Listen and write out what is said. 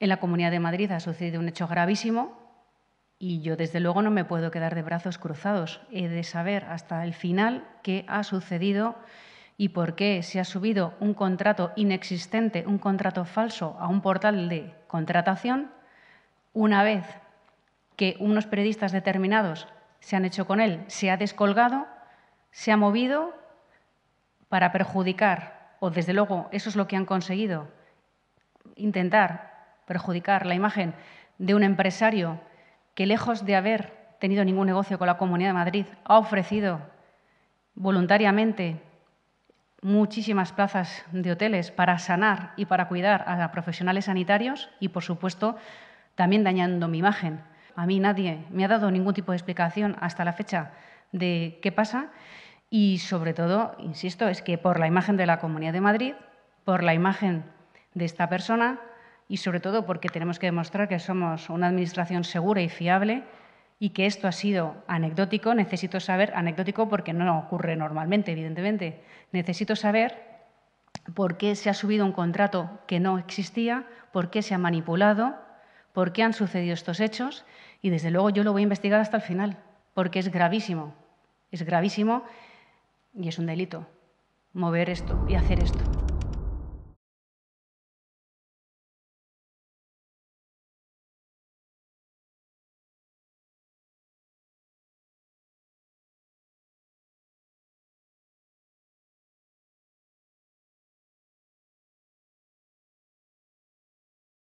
En la Comunidad de Madrid ha sucedido un hecho gravísimo y yo desde luego no me puedo quedar de brazos cruzados. He de saber hasta el final qué ha sucedido y por qué se ha subido un contrato inexistente, un contrato falso a un portal de contratación una vez que unos periodistas determinados se han hecho con él, se ha descolgado, se ha movido para perjudicar, o desde luego eso es lo que han conseguido, intentar perjudicar la imagen de un empresario que, lejos de haber tenido ningún negocio con la Comunidad de Madrid, ha ofrecido voluntariamente muchísimas plazas de hoteles para sanar y para cuidar a profesionales sanitarios y, por supuesto, también dañando mi imagen. A mí nadie me ha dado ningún tipo de explicación hasta la fecha de qué pasa y, sobre todo, insisto, es que por la imagen de la Comunidad de Madrid, por la imagen de esta persona, y sobre todo porque tenemos que demostrar que somos una administración segura y fiable y que esto ha sido anecdótico, necesito saber, anecdótico porque no ocurre normalmente, evidentemente, necesito saber por qué se ha subido un contrato que no existía, por qué se ha manipulado, por qué han sucedido estos hechos y desde luego yo lo voy a investigar hasta el final, porque es gravísimo, es gravísimo y es un delito mover esto y hacer esto.